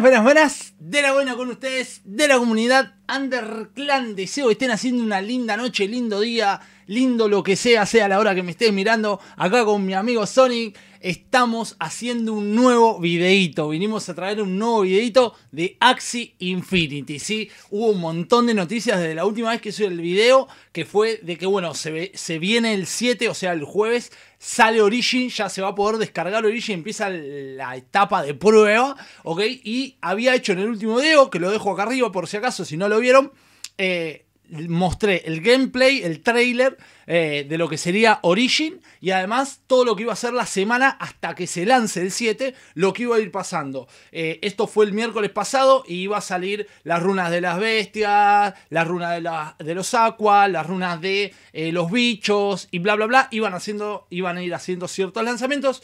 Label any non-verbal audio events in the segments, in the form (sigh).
buenas, buenas, buenas. De la buena con ustedes, de la comunidad Underclan Deseo que Estén haciendo una linda noche, lindo día lindo lo que sea, sea la hora que me estés mirando, acá con mi amigo Sonic estamos haciendo un nuevo videito Vinimos a traer un nuevo videito de Axie Infinity, ¿sí? Hubo un montón de noticias desde la última vez que hice el video, que fue de que, bueno, se, se viene el 7, o sea, el jueves, sale Origin, ya se va a poder descargar Origin, empieza la etapa de prueba, ¿ok? Y había hecho en el último video, que lo dejo acá arriba por si acaso, si no lo vieron, eh, mostré el gameplay, el trailer eh, de lo que sería Origin y además todo lo que iba a ser la semana hasta que se lance el 7, lo que iba a ir pasando. Eh, esto fue el miércoles pasado y iba a salir las runas de las bestias, las runas de, los aqua, las runas de eh, los bichos y bla bla bla. Iban haciendo, iban a ir haciendo ciertos lanzamientos.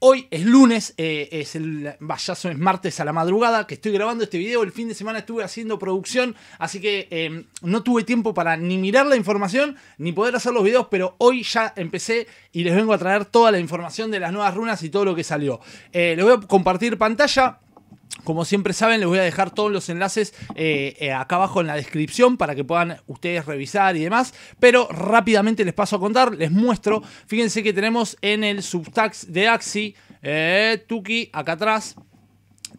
Hoy es lunes, eh, es el vallazo, es martes a la madrugada que estoy grabando este video. El fin de semana estuve haciendo producción, así que eh, no tuve tiempo para ni mirar la información ni poder hacer los videos, pero hoy ya empecé y les vengo a traer toda la información de las nuevas runas y todo lo que salió. Eh, les voy a compartir pantalla. Como siempre saben, les voy a dejar todos los enlaces eh, eh, acá abajo en la descripción para que puedan ustedes revisar y demás. Pero rápidamente les paso a contar, les muestro. Fíjense que tenemos en el subtax de Axi, eh, Tuki, acá atrás,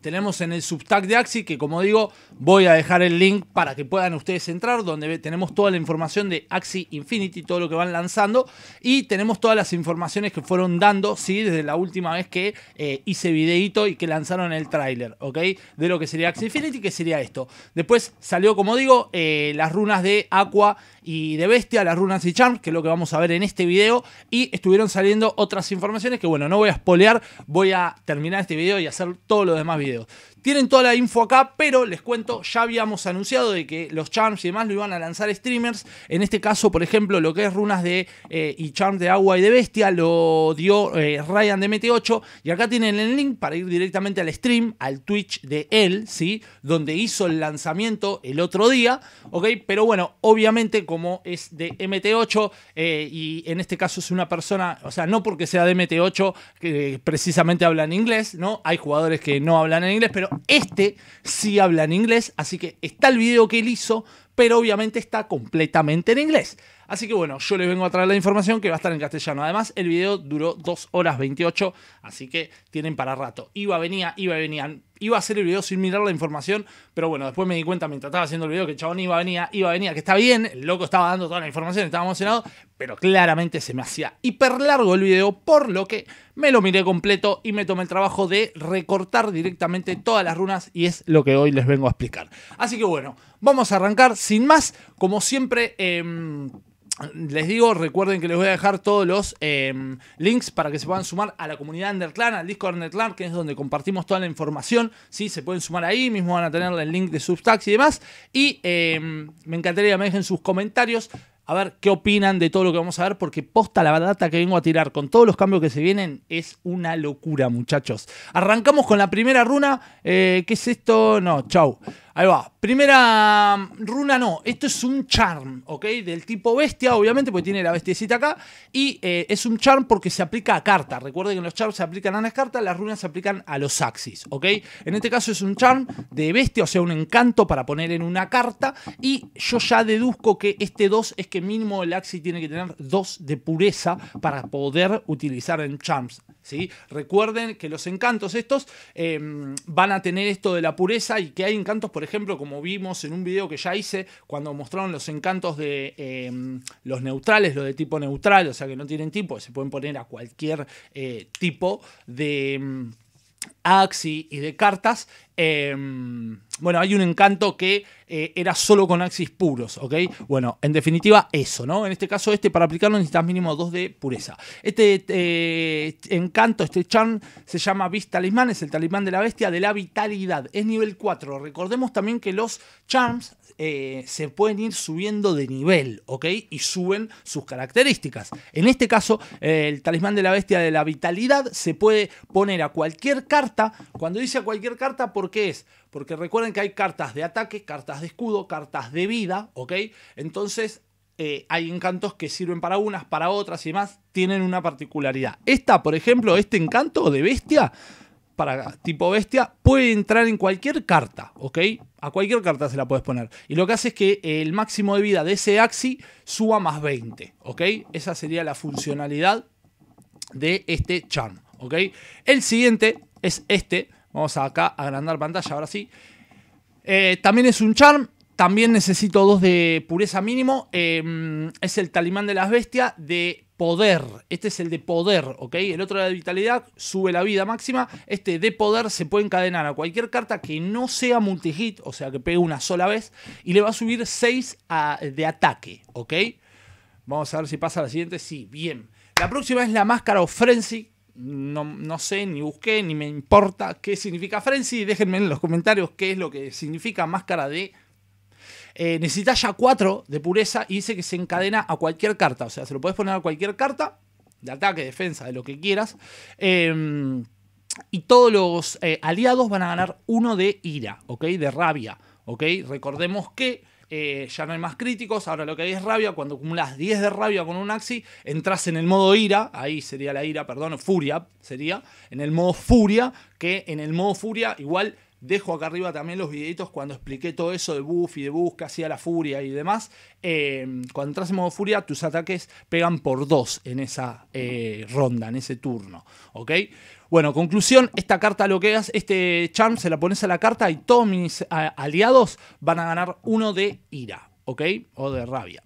tenemos en el substack de Axi, que como digo, voy a dejar el link para que puedan ustedes entrar, donde tenemos toda la información de Axi Infinity, todo lo que van lanzando, y tenemos todas las informaciones que fueron dando, ¿sí? Desde la última vez que eh, hice videito y que lanzaron el tráiler, ¿ok? De lo que sería Axi Infinity, que sería esto. Después salió, como digo, eh, las runas de Aqua y de Bestia, las runas y Charm, que es lo que vamos a ver en este video, y estuvieron saliendo otras informaciones que, bueno, no voy a spoilear, voy a terminar este video y hacer todo lo demás videos. you. Tienen toda la info acá, pero les cuento, ya habíamos anunciado de que los charms y demás lo iban a lanzar streamers. En este caso, por ejemplo, lo que es runas de eh, y charms de agua y de bestia lo dio eh, Ryan de MT8. Y acá tienen el link para ir directamente al stream, al Twitch de él, ¿sí? Donde hizo el lanzamiento el otro día, ¿ok? Pero bueno, obviamente como es de MT8 eh, y en este caso es una persona, o sea, no porque sea de MT8 que precisamente habla en inglés, ¿no? Hay jugadores que no hablan en inglés, pero este sí habla en inglés, así que está el video que él hizo, pero obviamente está completamente en inglés. Así que bueno, yo les vengo a traer la información que va a estar en castellano. Además, el video duró 2 horas 28, así que tienen para rato. Iba, venía, iba, venían iba a hacer el video sin mirar la información, pero bueno, después me di cuenta mientras estaba haciendo el video que el chabón iba, venía, iba, a venía, que está bien, el loco estaba dando toda la información, estaba emocionado, pero claramente se me hacía hiper largo el video, por lo que me lo miré completo y me tomé el trabajo de recortar directamente todas las runas y es lo que hoy les vengo a explicar. Así que bueno, vamos a arrancar sin más, como siempre... Eh, les digo, recuerden que les voy a dejar todos los em, links para que se puedan sumar a la comunidad Underclan, al Discord Underclan, que es donde compartimos toda la información. ¿sí? Se pueden sumar ahí, mismo van a tener el link de Substacks y demás. Y em, me encantaría que me dejen sus comentarios a ver qué opinan de todo lo que vamos a ver, porque posta la data que vengo a tirar con todos los cambios que se vienen es una locura, muchachos. Arrancamos con la primera runa. Eh, ¿Qué es esto? No, chau. Ahí va. Primera mm, runa, no. Esto es un charm, ¿ok? Del tipo bestia, obviamente, porque tiene la bestiecita acá. Y eh, es un charm porque se aplica a carta. Recuerden que los charms se aplican a las cartas, las runas se aplican a los axis, ¿ok? En este caso es un charm de bestia, o sea, un encanto para poner en una carta. Y yo ya deduzco que este 2 es que mínimo el axis tiene que tener 2 de pureza para poder utilizar en charms, ¿sí? Recuerden que los encantos estos eh, mm, van a tener esto de la pureza y que hay encantos, por ejemplo, ejemplo, como vimos en un video que ya hice, cuando mostraron los encantos de em, los neutrales, los de tipo neutral, o sea que no tienen tipo, se pueden poner a cualquier eh, tipo de... Em, Axis y de cartas, em, bueno, hay un encanto que eh, era solo con axis puros, ¿ok? Bueno, en definitiva, eso, ¿no? En este caso, este para aplicarlo necesitas mínimo 2 de pureza. Este eh, encanto, este charm, se llama Beast Talismán, es el talismán de la bestia de la vitalidad, es nivel 4. Recordemos también que los charms eh, se pueden ir subiendo de nivel, ¿ok? Y suben sus características. En este caso, el talismán de la bestia de la vitalidad se puede poner a cualquier carta. Cuando dice a cualquier carta, ¿por qué es? Porque recuerden que hay cartas de ataque, cartas de escudo, cartas de vida, ¿ok? Entonces, eh, hay encantos que sirven para unas, para otras y más, tienen una particularidad. Esta, por ejemplo, este encanto de bestia para tipo bestia puede entrar en cualquier carta, ¿ok? A cualquier carta se la puedes poner. Y lo que hace es que el máximo de vida de ese Axi suba más 20, ¿ok? Esa sería la funcionalidad de este charm, ¿ok? El siguiente es este. Vamos acá a agrandar pantalla, ahora sí. Eh, también es un charm, también necesito dos de pureza mínimo. Eh, es el talimán de las bestias de poder. Este es el de poder, ¿ok? El otro de vitalidad, sube la vida máxima. Este de poder se puede encadenar a cualquier carta que no sea multihit, o sea, que pegue una sola vez, y le va a subir 6 de ataque, ¿ok? Vamos a ver si pasa la siguiente. Sí, bien. La próxima es la máscara o frenzy. No, no, sé, ni busqué, ni me importa qué significa frenzy. Déjenme en los comentarios qué es lo que significa máscara de eh, necesita necesitas ya 4 de pureza y dice que se encadena a cualquier carta. O sea, se lo puedes poner a cualquier carta, de ataque, defensa, de lo que quieras. Em, y todos los eh, aliados van a ganar uno de ira, De rabia, ¿ok? Recordemos que eh, ya no hay más críticos, ahora lo que hay es rabia, cuando acumulas 10 de rabia con un Axi, entras en el modo ira, ahí sería la ira, perdón, furia, sería, en el modo furia, que en el modo furia igual Dejo acá arriba también los videitos cuando expliqué todo eso de buff y de que hacía la furia y demás. Em, cuando entras en modo furia, tus ataques pegan por dos en esa eh, ronda, en ese turno. ¿Ok? Bueno, conclusión, esta carta lo que hagas, este charm se la pones a la carta y todos mis aliados van a ganar uno de ira, ¿ok? O de rabia.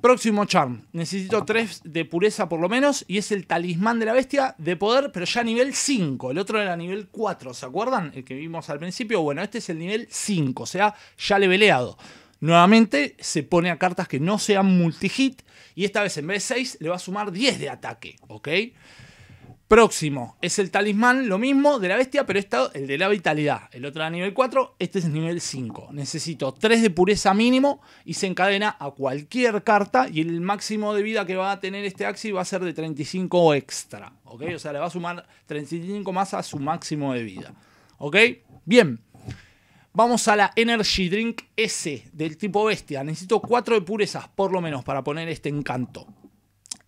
Próximo charm. Necesito 3 de pureza por lo menos. Y es el talismán de la bestia de poder, pero ya nivel 5. El otro era nivel 4, ¿se acuerdan? El que vimos al principio. Bueno, este es el nivel 5, o sea, ya leveleado. Nuevamente se pone a cartas que no sean multi-hit. Y esta vez en vez de 6 le va a sumar 10 de ataque, ¿ok? Próximo es el talismán, lo mismo de la bestia, pero está el de la vitalidad. El otro era nivel 4, este es nivel 5. Necesito 3 de pureza mínimo y se encadena a cualquier carta. Y el máximo de vida que va a tener este Axi va a ser de 35 extra. ¿Ok? O sea, le va a sumar 35 más a su máximo de vida. ¿Ok? Bien. Vamos a la Energy Drink S del tipo bestia. Necesito 4 de purezas por lo menos para poner este encanto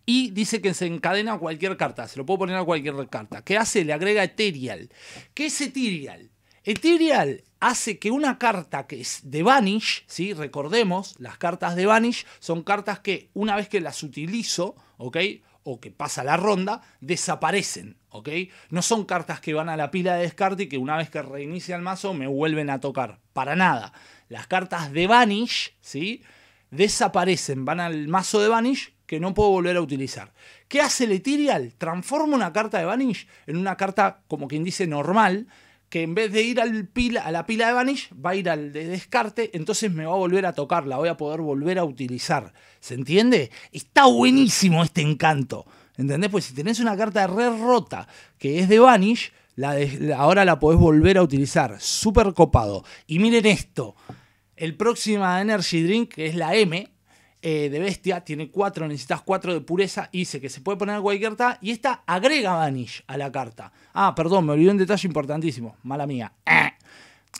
y dice que se encadena a cualquier carta, se lo puedo poner a cualquier carta. ¿Qué hace? Le agrega Ethereal. ¿Qué es Ethereal? Ethereal hace que una carta que es de Vanish, ¿sí? recordemos, las cartas de Vanish son cartas que una vez que las utilizo, ¿ok? o que pasa la ronda, desaparecen, ¿ok? No son cartas que van a la pila de descarte y que una vez que reinicia el mazo me vuelven a tocar, para nada. Las cartas de Vanish, ¿sí? Desaparecen, van al mazo de Vanish que no puedo volver a utilizar. ¿Qué hace el Transforma una carta de Vanish en una carta, como quien dice, normal, que en vez de ir al pila, a la pila de Vanish, va a ir al de descarte, entonces me va a volver a tocar, la voy a poder volver a utilizar. ¿Se entiende? Está buenísimo este encanto. ¿Entendés? Pues si tenés una carta Red rota que es de Vanish, la ahora la podés volver a utilizar. Súper copado. Y miren esto. El próximo Energy Drink, que es la M, eh, de bestia, tiene 4, necesitas 4 de pureza, y dice que se puede poner cualquier carta, y esta agrega Vanish a la carta. Ah, perdón, me olvidé un detalle importantísimo, mala mía. Eh,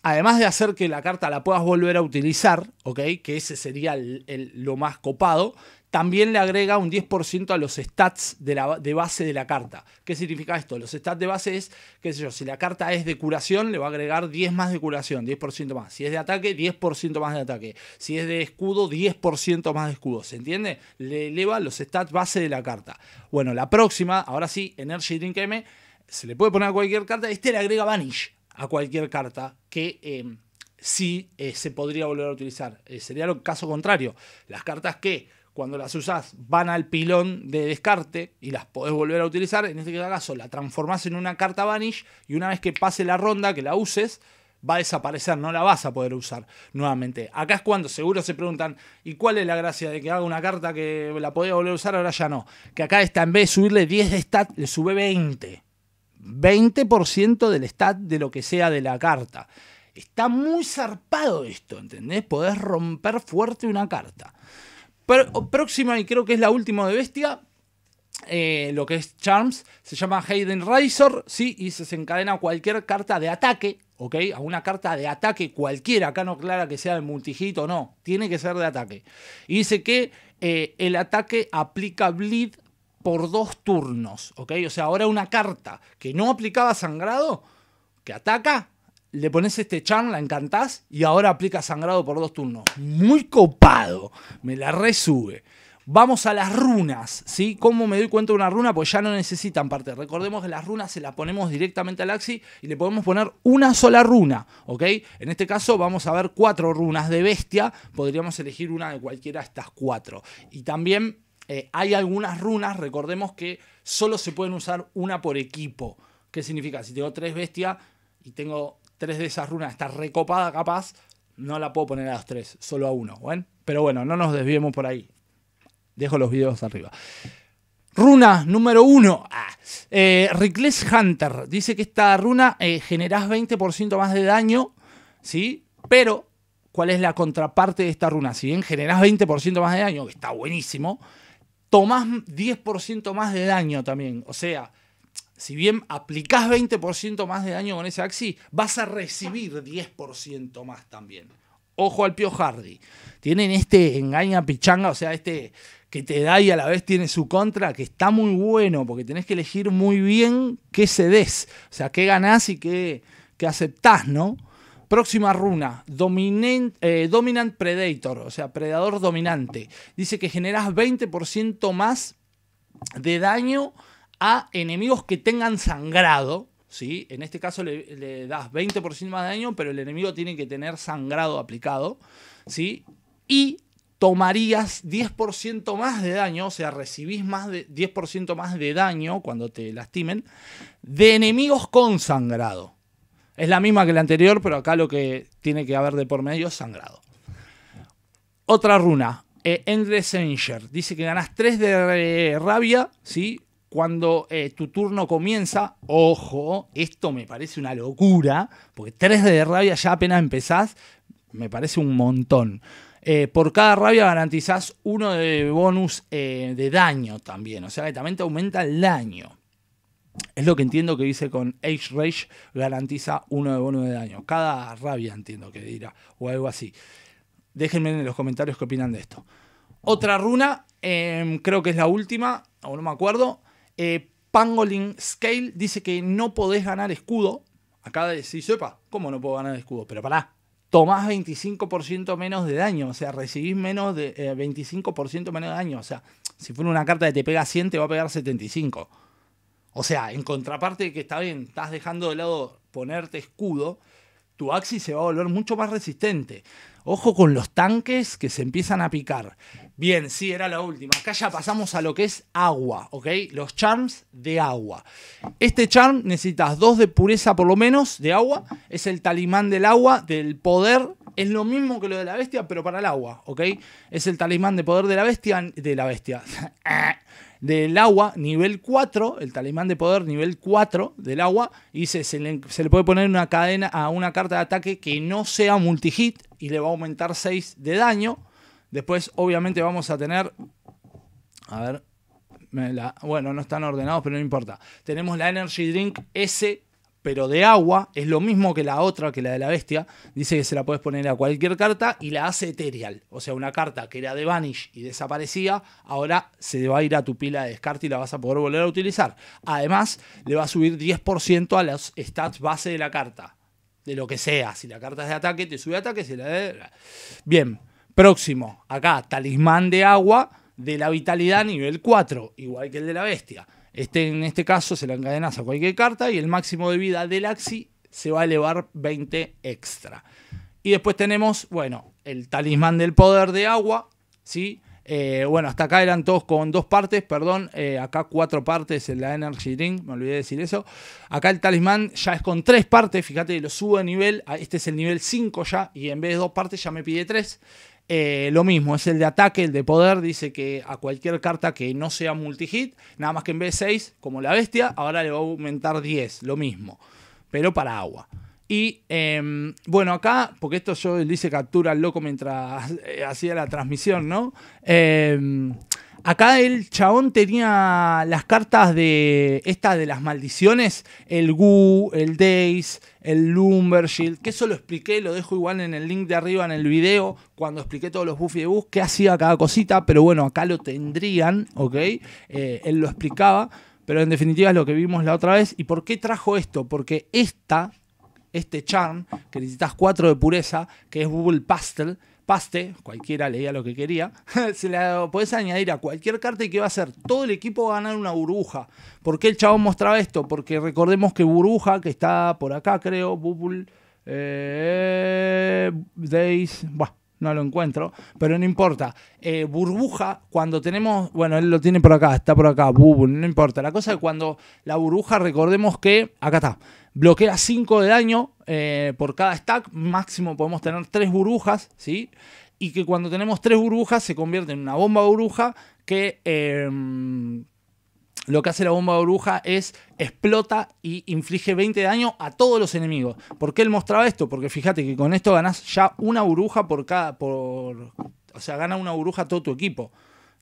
además de hacer que la carta la puedas volver a utilizar, ¿ok? Que ese sería lo más copado, también le agrega un 10% a los stats de, la, de, base de la carta. ¿Qué significa esto? Los stats de base es, qué sé yo, si la carta es de curación, le va a agregar 10 más de curación, 10% más. Si es de ataque, 10% más de ataque. Si es de escudo, 10% más de escudo. ¿Se entiende? Le eleva los stats base de la carta. Bueno, la próxima, ahora sí, Energy Drink M, se le puede poner a cualquier carta. Este le agrega Vanish a cualquier carta que em, sí eh, se podría volver a utilizar. Eh, sería lo caso contrario. Las cartas que cuando las usás van al pilón de descarte y las podés volver a utilizar, en este caso la transformás en una carta vanish y una vez que pase la ronda, que la uses, va a desaparecer, no la vas a poder usar nuevamente. Acá es cuando seguro se preguntan, ¿y cuál es la gracia de que haga una carta que la podía volver a usar, ahora ya no? Que acá está, en vez de subirle 10 de stat, le sube 20. 20% del stat de lo que sea de la carta. Está muy zarpado esto, ¿entendés? Podés romper fuerte una carta. Oh, próxima, y creo que es la última de Bestia, eh, lo que es Charms, se llama Hayden Razor, ¿sí? Y se desencadena cualquier carta de ataque, ¿ok? A una carta de ataque cualquiera, acá no clara que sea de multijito, no, tiene que ser de ataque. Y dice que eh, el ataque aplica bleed por dos turnos, ¿ok? O sea, ahora una carta que no aplicaba sangrado, que ataca, le pones este charm, la encantás y ahora aplica sangrado por dos turnos. Muy copado, me la resube. Vamos a las runas, ¿sí? ¿Cómo me doy cuenta de una runa? Pues ya no necesitan parte. Recordemos que las runas se las ponemos directamente al Axi y le podemos poner una sola runa, ¿ok? En este caso vamos a ver cuatro runas de bestia. Podríamos elegir una de cualquiera de estas cuatro. Y también eh, hay algunas runas, recordemos que solo se pueden usar una por equipo. ¿Qué significa? Si tengo tres bestias y tengo tres de esas runas, está recopada capaz, no la puedo poner a las tres, solo a uno. ¿ven? Pero bueno, no nos desviemos por ahí. Dejo los videos arriba. Runa número uno. Ah, eh, Hunter. Dice que esta runa eh, generás 20% más de daño. ¿Sí? Pero, ¿cuál es la contraparte de esta runa? Si bien generás 20% más de daño, que está buenísimo, tomás 10% más de daño también. O sea, si bien aplicás 20% más de daño con ese Axi, vas a recibir 10% más también. Ojo al Pio Hardy. Tienen este engaña pichanga, o sea, este que te da y a la vez tiene su contra, que está muy bueno, porque tenés que elegir muy bien qué cedes, o sea, qué ganás y qué, qué aceptás, ¿no? Próxima runa, eh, dominant, Predator, o sea, predador dominante. Dice que generas 20% más de daño a enemigos que tengan sangrado. ¿sí? En este caso le, das 20% más de daño, pero el enemigo tiene que tener sangrado aplicado. ¿sí? Y tomarías 10% más de daño, o sea, recibís más de 10% más de daño cuando te lastimen, de enemigos con sangrado. Es la misma que la anterior, pero acá lo que tiene que haber de por medio es sangrado. Otra runa, eh, Endless Dice que ganas 3 de rabia, ¿sí? Cuando eh, tu turno comienza, ojo, esto me parece una locura, porque 3 de rabia ya apenas empezás, me parece un montón. Eh, por cada rabia garantizás uno de bonus eh, de daño también. O sea que también te aumenta el daño. Es lo que entiendo que dice con Age Rage garantiza uno de bono de daño. Cada rabia entiendo que dirá, o algo así. Déjenme en los comentarios qué opinan de esto. Otra runa, em, creo que es la última, o no me acuerdo. Eh, Pangolin Scale dice que no podés ganar escudo. Acá si sepa, ¿cómo no puedo ganar escudo? Pero pará, tomás 25% menos de daño, o sea, recibís menos de 25% eh, menos de daño. O sea, si fuera una carta que te pega 100, te va a pegar 75. O sea, en contraparte de que está bien, estás dejando de lado ponerte escudo, tu axis se va a volver mucho más resistente. Ojo con los tanques que se empiezan a picar. Bien, sí, era la última. Acá ya pasamos a lo que es agua, ¿ok? Los charms de agua. Este charm necesitas dos de pureza por lo menos de agua. Es el talismán del agua, del poder. Es lo mismo que lo de la bestia, pero para el agua, ¿ok? Es el talismán de poder de la bestia. De la bestia. (laughs) del agua, nivel 4, el talismán de poder nivel 4 del agua, y se, le, puede poner una cadena a una carta de ataque que no sea multi-hit y le va a aumentar 6 de daño. Después, obviamente, vamos a tener. A ver. bueno, no están ordenados, pero no importa. Tenemos la Energy Drink S pero de agua, es lo mismo que la otra, que la de la bestia. Dice que se la puedes poner a cualquier carta y la hace ethereal. O sea, una carta que era de Vanish y desaparecía, ahora se va a ir a tu pila de descarte y la vas a poder volver a utilizar. Además, le va a subir 10% a las stats base de la carta. De lo que sea. Si la carta es de ataque, te sube ataque. Si la de... Bien, próximo. Acá, talismán de agua de la vitalidad nivel 4, igual que el de la bestia. Este, en este caso se la encadenas a cualquier carta y el máximo de vida del Axi se va a elevar 20 extra. Y después tenemos, bueno, el talismán del poder de agua, ¿sí? Eh, bueno, hasta acá eran todos con dos partes, perdón. Eh, acá cuatro partes en la Energy Ring, me olvidé de decir eso. Acá el talismán ya es con tres partes, fíjate, lo subo de nivel. Ah, este es el nivel 5 ya, y en vez de dos partes ya me pide tres. Eh, lo mismo, es el de ataque, el de poder. Dice que a cualquier carta que no sea multi-hit, nada más que en vez de 6, como la bestia, ahora le va a aumentar 10, lo mismo, pero para agua. Y em, bueno, acá, porque esto yo le hice captura al loco mientras eh, hacía la transmisión, ¿no? Em, acá el chabón tenía las cartas de estas de las maldiciones, el Gu, el Days, el Lumbershield, que eso lo expliqué, lo dejo igual en el link de arriba en el video, cuando expliqué todos los buffy de bus, qué hacía cada cosita, pero bueno, acá lo tendrían, ¿ok? Eh, él lo explicaba. Pero en definitiva es lo que vimos la otra vez. ¿Y por qué trajo esto? Porque esta este charm, que necesitas 4 de pureza, que es bubble Pastel, paste, cualquiera leía lo que quería, (laughs) se la podés añadir a cualquier carta y que va a hacer todo el equipo va a ganar una burbuja. ¿Por qué el chabón mostraba esto? Porque recordemos que burbuja, que está por acá creo, Bubble, eh, Days, no lo encuentro, pero no importa. Eh, burbuja, cuando tenemos, bueno, él lo tiene por acá, está por acá, no importa. La cosa es cuando la burbuja, recordemos que, acá está, bloquea 5 de daño eh, por cada stack, máximo podemos tener 3 burbujas, ¿sí? Y que cuando tenemos 3 burbujas se convierte en una bomba burbuja que... Eh, lo que hace la bomba de bruja es explota y inflige 20 de daño a todos los enemigos. ¿Por qué él mostraba esto? Porque fíjate que con esto ganás ya una burbuja por cada. Por, o sea, gana una burbuja todo tu equipo.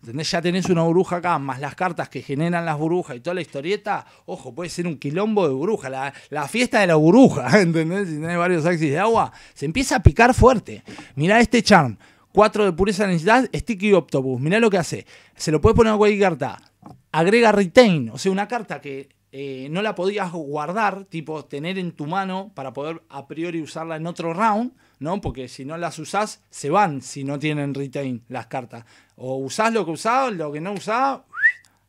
¿Entendés? Ya tenés una bruja acá, más las cartas que generan las burbujas y toda la historieta. Ojo, puede ser un quilombo de burbuja. La, fiesta de la burbuja, (laughs) ¿entendés? Si tenés varios axis de agua, se empieza a picar fuerte. Mirá este charm. 4 de pureza necesidad. Sticky Octopus. Mirá lo que hace. Se lo puede poner a cualquier carta agrega retain, o sea, una carta que eh, no la podías guardar, tipo tener en tu mano para poder a priori usarla en otro round, ¿no? Porque si no las usás, se van si no tienen retain las cartas. O usás lo que usás, lo que no usaba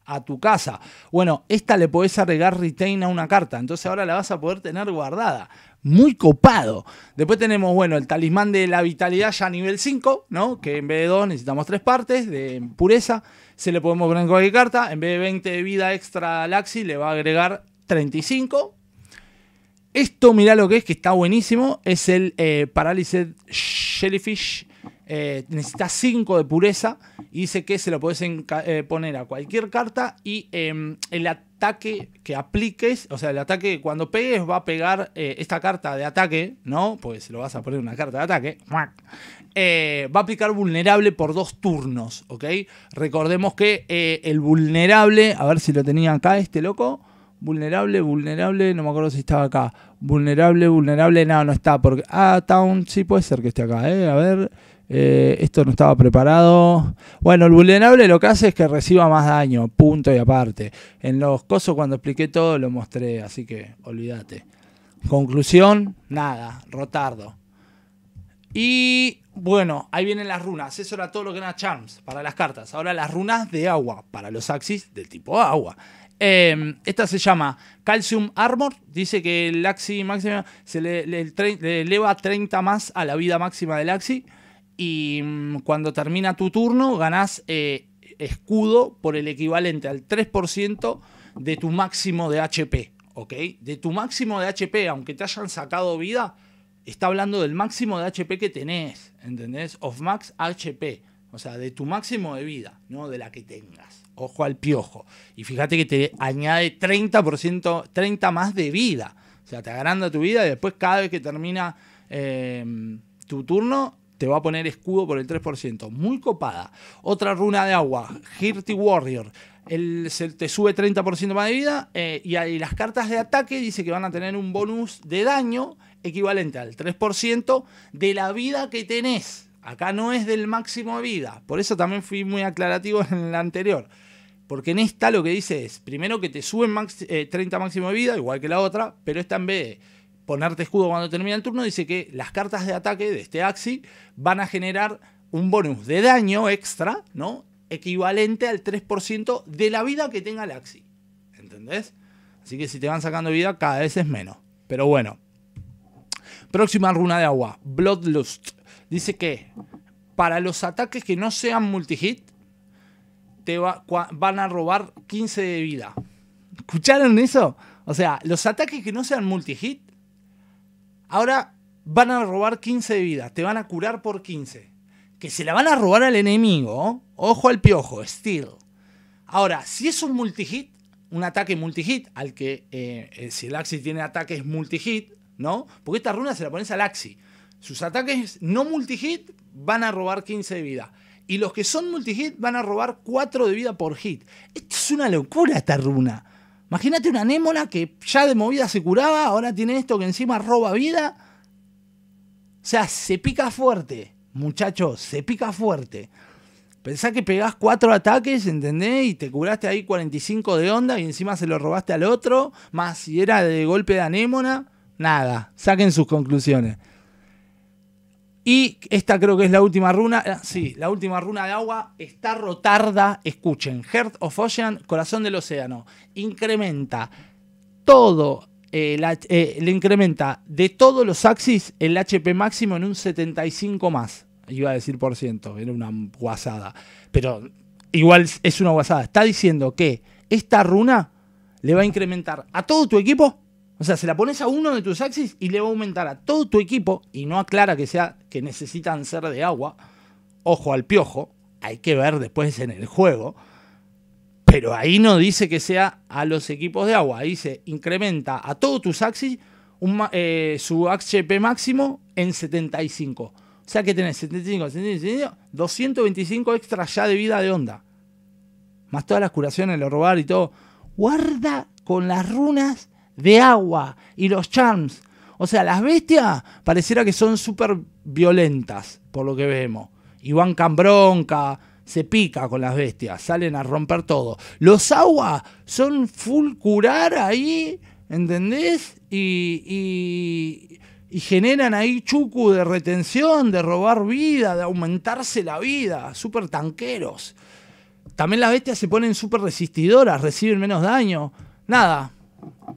a tu casa. Bueno, esta le podés agregar retain a una carta, entonces ahora la vas a poder tener guardada. Muy copado. Después tenemos, bueno, el talismán de la vitalidad ya a nivel 5, ¿no? Que en vez de 2 necesitamos tres partes de pureza se le podemos poner en cualquier carta. En vez de 20 de vida extra al Axi, le va a agregar 35. Esto, mirá lo que es, que está buenísimo. Es el eh, Shellyfish. Jellyfish. Eh, necesita 5 de pureza. Y dice que se lo puedes eh, poner a cualquier carta. Y em, el ataque que apliques, o sea, el ataque cuando pegues, va a pegar eh, esta carta de ataque, ¿no? Pues lo vas a poner una carta de ataque. Eh, va a aplicar vulnerable por dos turnos, ¿ok? Recordemos que eh, el vulnerable, a ver si lo tenía acá este loco, vulnerable, vulnerable, no me acuerdo si estaba acá, vulnerable, vulnerable, no, no está, porque, ah, Town, sí puede ser que esté acá, eh, A ver, esto no estaba preparado. Bueno, el vulnerable lo que hace es que reciba más daño, punto y aparte. En los cosos cuando expliqué todo lo mostré, así que olvídate. Conclusión, nada, rotardo. Y bueno, ahí vienen las runas. Eso era todo lo que eran charms para las cartas. Ahora las runas de agua para los axis del tipo agua. Em, esta se llama Calcium Armor. Dice que el axi máxima se le, eleva 30 más a la vida máxima del axi. Y mm, cuando termina tu turno, ganás eh, escudo por el equivalente al 3% de tu máximo de HP. ¿Ok? De tu máximo de HP, aunque te hayan sacado vida está hablando del máximo de HP que tenés, ¿entendés? Of max HP, o sea, de tu máximo de vida, no de la que tengas. Ojo al piojo. Y fíjate que te añade 30%, 30 más de vida. O sea, te agranda tu vida y después cada vez que termina eh, tu turno, te va a poner escudo por el 3%. Muy copada. Otra runa de agua, Hirty Warrior. El, te sube 30% más de vida eh, y, y, las cartas de ataque dice que van a tener un bonus de daño equivalente al 3% de la vida que tenés. Acá no es del máximo de vida. Por eso también fui muy aclarativo en la anterior. Porque en esta lo que dice es, primero que te suben 30 eh, máximo de vida, igual que la otra, pero esta en vez de ponerte escudo cuando termina el turno, dice que las cartas de ataque de este Axi van a generar un bonus de daño extra, ¿no? Equivalente al 3% de la vida que tenga el Axi. ¿Entendés? Así que si te van sacando vida, cada vez es menos. Pero bueno, Próxima runa de agua, Bloodlust. Dice que para los ataques que no sean multihit, te van a robar 15 de vida. ¿Escucharon eso? O sea, los ataques que no sean multihit, ahora van a robar 15 de vida, te van a curar por 15. Que se la van a robar al enemigo, ojo al piojo, Steel. Ahora, si es un multihit, un ataque multihit, al que eh, eh, si el Axis tiene ataques multihit, ¿no? Porque esta runa se la pones al laxi Sus ataques no multi-hit van a robar 15 de vida. Y los que son multi-hit van a robar 4 de vida por hit. Esto es una locura esta runa. Imagínate una anémona que ya de movida se curaba, ahora tiene esto que encima roba vida. O sea, se pica fuerte, muchachos, se pica fuerte. Pensá que pegás 4 ataques, ¿entendés? Y te curaste ahí 45 de onda y encima se lo robaste al otro, más si era de golpe de anémona. Nada, saquen sus conclusiones. Y esta creo que es la última runa. Eh, sí, la última runa de agua. Está rotarda. Escuchen. Heart of Ocean, corazón del océano. Incrementa todo. Eh, le incrementa de todos los axis el HP máximo en un 75 más. Iba a decir por ciento. Era una guasada. Pero igual es una guasada. Está diciendo que esta runa le va a incrementar a todo tu equipo o sea, se la pones a uno de tus axis y le va a aumentar a todo tu equipo y no aclara que sea que necesitan ser de agua. Ojo al piojo, hay que ver después en el juego. Pero ahí no dice que sea a los equipos de agua, ahí se incrementa a todos tus axis eh, su HP máximo en 75. O sea que tenés 75, 75, 225 extra ya de vida de onda. Más todas las curaciones, lo robar y todo. Guarda con las runas de agua y los charms. O sea, las bestias pareciera que son súper violentas, por lo que vemos. Iván Cambronca se pica con las bestias, salen a romper todo. Los aguas son full curar ahí, ¿entendés? Y, y generan ahí chucu de retención, de robar vida, de aumentarse la vida, súper tanqueros. También las bestias se ponen súper resistidoras, reciben menos daño. Nada,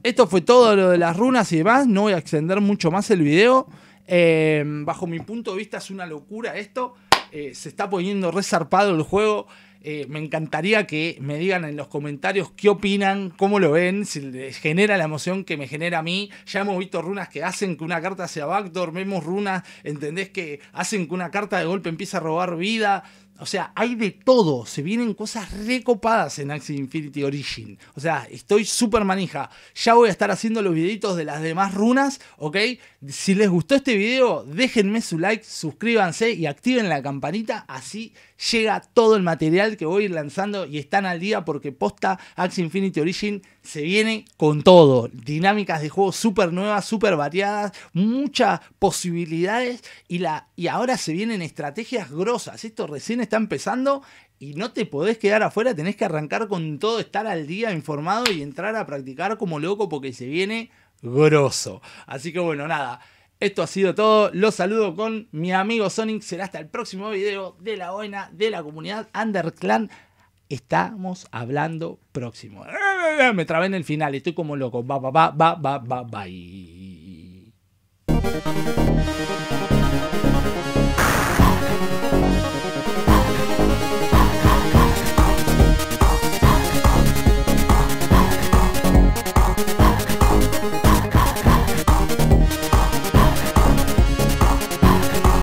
esto fue todo lo de las runas y demás. No voy a extender mucho más el video. Eh, bajo mi punto de vista es una locura esto. Eh, se está poniendo resarpado el juego. Eh, me encantaría que me digan en los comentarios qué opinan, cómo lo ven, si les genera la emoción que me genera a mí Ya hemos visto runas que hacen que una carta sea backdoor, vemos runas, ¿entendés? Que hacen que una carta de golpe empiece a robar vida o sea, hay de todo. Se vienen cosas recopadas en Axie Infinity Origin. O sea, estoy súper manija. Ya voy a estar haciendo los videitos de las demás runas, ¿ok? Si les gustó este video, déjenme su like, suscríbanse y activen la campanita. Así llega todo el material que voy a ir lanzando y están al día porque posta Axe Infinity Origin se viene con todo. Dinámicas de juego súper nuevas, súper variadas, muchas posibilidades y, la, y ahora se vienen estrategias grosas. Esto recién está empezando y no te podés quedar afuera, tenés que arrancar con todo, estar al día informado y entrar a practicar como loco porque se viene grosso. Así que bueno, nada. Esto ha sido todo. Los saludo con mi amigo Sonic. Será hasta el próximo video de la OENA de la comunidad Underclan. Estamos hablando próximo. Eh, me trabé en el final. Estoy como loco. Va, va, va, va, va, va, bye.